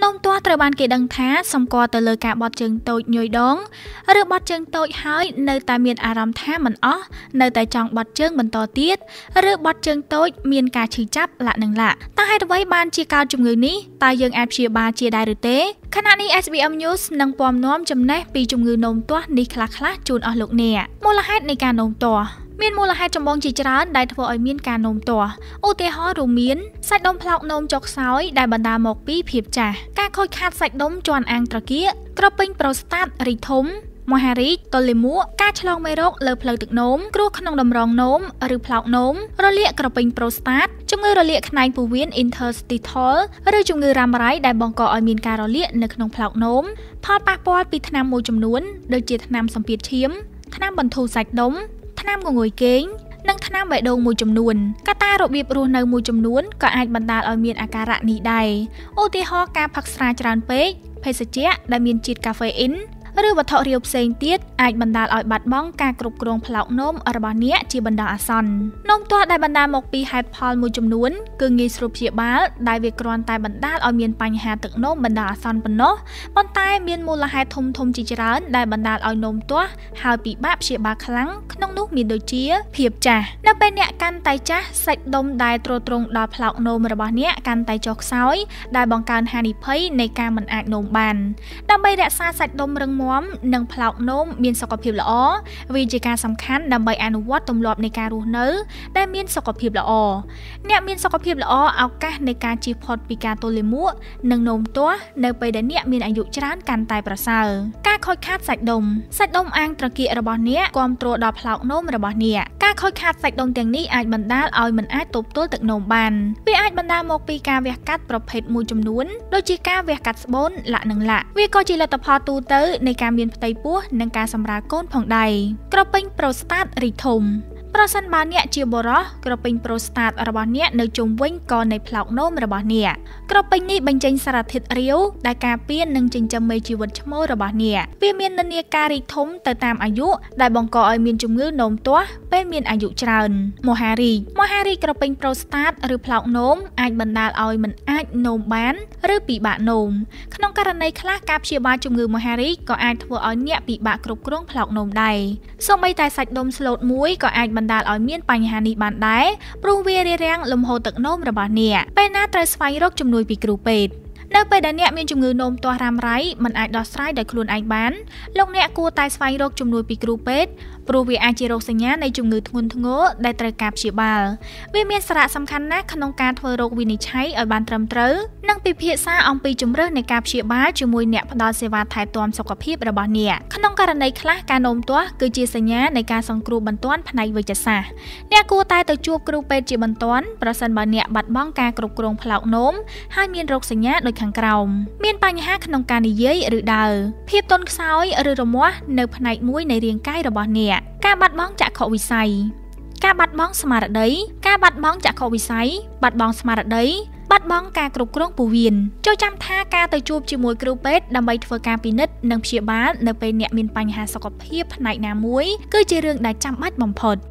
នំទាស់ត្រូវបានគេដឹងថាសម្គាល់ទៅលើការបត់ជើងតូចញុយដងឬបត់ជើងតូចហើយនៅតែមានអារម្មណ៍ថាមិនអស់នៅតែចង់បត់ជើងបន្តទៀតឬបត់ជើងតូចមានការឈឺចាប់លាក់នឹងលាក់តើហេតុអ្វីបានជាកើតជំងឺនេះតើយើងអាចព្យាបាលជាដែរឬទេខណៈនេះ SBM News នឹងពំនាំចំណេះពីជំងឺនោមទាស់នេះខ្លះៗជូនអស់លោកអ្នកមូលហេតុនៃការនោមទាស់មានមូលហេតុចម្បងជាច្រើនដែលធ្វើឲ្យមានការនោមទាស់ឧទាហរណ៍រួមមានសាច់ដុំផ្លោកនោមចុកខ្សោយដែលបណ្ដាលមកពីភាពចាស់ការខូចខាតសាច់ដុំជាន់អាងត្រគាកក្រពេញប្រូស្តាត រីធំមហារីកទល់លាមកការឆ្លងមេរោគលើផ្លូវទឹកនោមគ្រោះក្នុងតម្រងនោមឬផ្លោកនោមរលាកក្រពេញប្រូស្តាតជំងឺរលាកខ្នែងពោះវៀន interstitial ឬជំងឺរ៉ាំរ៉ៃដែលបង្កឲ្យមានការរលាកនៅក្នុងផ្លោកនោមផលប៉ះពាល់ពីថ្នាំមួយចំនួនដូចជាថ្នាំសម្ពាធឈាមថ្នាំបន្ធូរសាច់ដុំនាំងងុយគេងនិងថ្នាំបេះដូងមួយចំនួនកត្តារបៀបរស់នៅមួយចំនួនក៏អាចបណ្ដាលឲ្យមានអាការៈនេះដែរឧទាហរណ៍ការផឹកស្រាច្រើនពេកភេសជ្ជៈដែលមានជាតិកាហ្វេអ៊ីនឬវត្ថុរាវផ្សេងទៀតអាចបណ្ដាលឲ្យបាត់បង់ការគ្រប់គ្រងផ្លោកនោមរបស់អ្នកជាបណ្ដោះអាសន្ននោមទាស់ដែលបណ្ដាលមកពីហេតុផលមួយចំនួនគឺងាយស្រួលព្យាបាលដែលវាគ្រាន់តែបណ្ដាលឲ្យមានបញ្ហាទឹកនោមបណ្ដោះអាសន្នប៉ុណ្ណោះប៉ុន្តែមានមូលហេតុធំធំជាច្រើនដែលបណ្ដាលឲ្យនោមទាស់ហើយពិបាកព្យាបាលខ្លាំងក្នុងនោះមានដូចជា ភាពចាស់នៅពេលអ្នកកាន់តែចាស់សាច់ដុំដែលទ្រទ្រង់ដល់ផ្លោកនោមរបស់អ្នកកាន់តែចុះខ្សោយ ដែលបង្កើនហានិភ័យនៃការមិនអាចនោមបាន ដើម្បីរក្សាសាច់ដុំរឹងមាំនិងផ្លោកនោមមានសុខភាពល្អវាជាការសំខាន់ដើម្បីអនុវត្តទម្លាប់នៃការរស់នៅដែលមានសុខភាពល្អអ្នកមានសុខភាពល្អឱកាសនៃការជៀសផុតពីការទល់លាមកនិងនោមទាស់នៅពេលដែលអ្នកមានអាយុច្រើនកាន់តែប្រសើរការខូចខាតសាច់ដុំសាច់ដុំអាងត្រគាករបស់អ្នកគាំទ្រដល់ផ្លោកនោមរបស់អ្នកការខូចខាតសាច់ដុំទាំងនេះអាចបណ្ដាលឲ្យមិនអាចទប់ទល់ទឹកនោមបានវាអាចបណ្ដាលមកពីការវះកាត់ប្រភេទមួយចំនួនដូចជាការវះកាត់ស្បូនលាក់និងលាក់វាក៏ជាលទ្ធផលទូទៅនៃនៃការមានផ្ទៃពោះនិងការសម្រាលកូនផងដែរក្រពេញប្រូស្តាតរីកធំប្រសិនបើអ្នកជាបុរសក្រពេញប្រូស្តាតរបស់អ្នកនៅជុំវិញកនៃផ្លោកនោមរបស់អ្នក ក្រពេញនេះបញ្ចេញសារធាតុរាវ ដែលការពារនិងចិញ្ចឹមមេជីវិតឈ្មោលរបស់អ្នកវាមាននិន្នាការរីកធំទៅតាមអាយុដែលបង្កឲ្យមានជំងឺនោមទាស់ពេលមានអាយុច្រើន មហារីកមហារីកក្រពេញប្រូស្តាតឬផ្លោកនោមអាចបណ្ដាលឲ្យមិនអាចនោមបាន ឬពិបាកនោមក្នុងករណីខ្លះការព្យាបាលជំងឺមហារីកក៏អាចធ្វើឲ្យអ្នកពិបាកគ្រប់គ្រងផ្លោកនោមដែរសូម្បីតែសាច់ដុំស្លូតមួយក៏អាចបណ្បណ្ដាលឲ្យមានបញ្ហានេះបានដែរព្រោះវារារាំងលំហូរទឹកនោមរបស់អ្នកពេលណាត្រូវស្វែងរកជំនួយពីគ្រូពេទ្យនៅពេលដែលអ្នកមានជំងឺនោមទាស់រ៉ាំរ៉ៃមិនអាចដោះស្រាយដោយខ្លួនឯងបានលោកអ្នកគួរតែស្វែងរកជំនួយពីគ្រូពេទ្យព្រោះវាអាចជារោគសញ្ញានៃជំងឺធ្ងន់ធ្ងរដែលត្រូវការព្យាបាលវាមានសារៈសំខាន់ណាស់ក្នុងការធ្វើរោគវិនិច្ឆ័យឲ្យបានត្រឹមត្រូវនិងពិភាក្សាអំពីជំរើសនៃការព្យាបាលជាមួយអ្នកផ្ដល់សេវាថែទាំសុខភាពរបស់អ្នកក្នុងករណីខ្លះការនោមទាស់គឺជាសញ្ញានៃការសង្គ្រោះបន្ទាន់ផ្នែកវេជ្ជសាស្ត្រអ្នកគួរតែទៅជួបគ្រូពេទ្យជាបន្ទាន់ប្រសិនបើអ្នកបាត់បង់ការគ្រប់គ្រងផ្លោកនោមហើយមានរោគសញ្ញាដូចខាងក្រោមមានបញ្ហាក្នុងការនិយាយឬដើរភាពទន់ខ្សោយឬរមាស់នៅផ្នែកមួយនៃរាងកាយរបស់អ្នក ការបាត់បង់ចក្ខុវិស័យការបាត់បង់ស្មារតីការបាត់បង់ចក្ខុវិស័យបាត់បង់ស្មារតីបាត់បង់ការគ្រប់គ្រងពោះវៀនចូលចាំថាការទៅជួបជាមួយគ្រូពេទ្យដើម្បីធ្វើការពិនិត្យនិងព្យាបាលនៅពេលអ្នកមានបញ្ហាសុខភាពផ្នែកណាមួយគឺជារឿងដែលចាំបាច់បំផុត។